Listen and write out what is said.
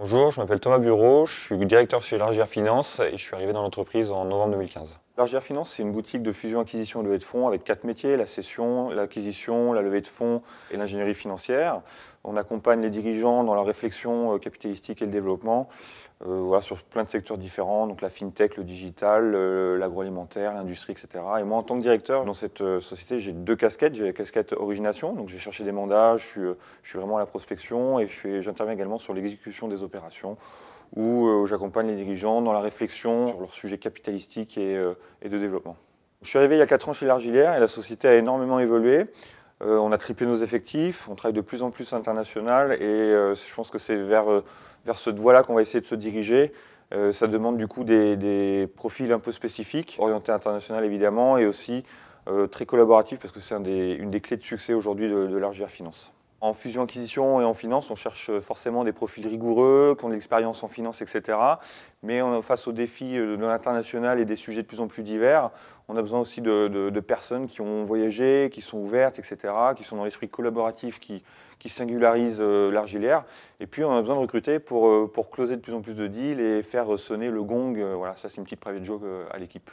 Bonjour, je m'appelle Thomas Bureau, je suis directeur chez l'Argière Finance et je suis arrivé dans l'entreprise en novembre 2015. Largère Finance, c'est une boutique de fusion-acquisition et levée de fonds avec quatre métiers, la cession, l'acquisition, la levée de fonds et l'ingénierie financière. On accompagne les dirigeants dans la réflexion euh, capitalistique et le développement euh, sur plein de secteurs différents, donc la fintech, le digital, euh, l'agroalimentaire, l'industrie, etc. Et moi, en tant que directeur dans cette société, j'ai deux casquettes. J'ai la casquette origination, donc j'ai cherché des mandats, je suis, vraiment à la prospection et j'interviens également sur l'exécution des opérations où euh, j'accompagne les dirigeants dans la réflexion sur leur sujet capitalistique euh, et, de développement. Je suis arrivé il y a 4 ans chez l'Argilière et la société a énormément évolué. Euh, on a triplé nos effectifs, on travaille de plus en plus international et je pense que c'est vers, vers ce doigt-là qu'on va essayer de se diriger. ça demande du coup des, profils un peu spécifiques, orientés international évidemment et aussi très collaboratifs parce que c'est une des clés de succès aujourd'hui de, de l'Argilière Finance. En fusion acquisition et en finance, on cherche euh, forcément des profils rigoureux, qui ont de l'expérience en finance, etc. Mais on, face aux défis euh, de l'international et des sujets de plus en plus divers, on a besoin aussi de, personnes qui ont voyagé, qui sont ouvertes, etc., qui sont dans l'esprit collaboratif, qui, singularisent singularise euh, Et puis on a besoin de recruter pour, pour closer de plus en plus de deals et faire sonner le gong. voilà, ça c'est une petite private joke à l'équipe.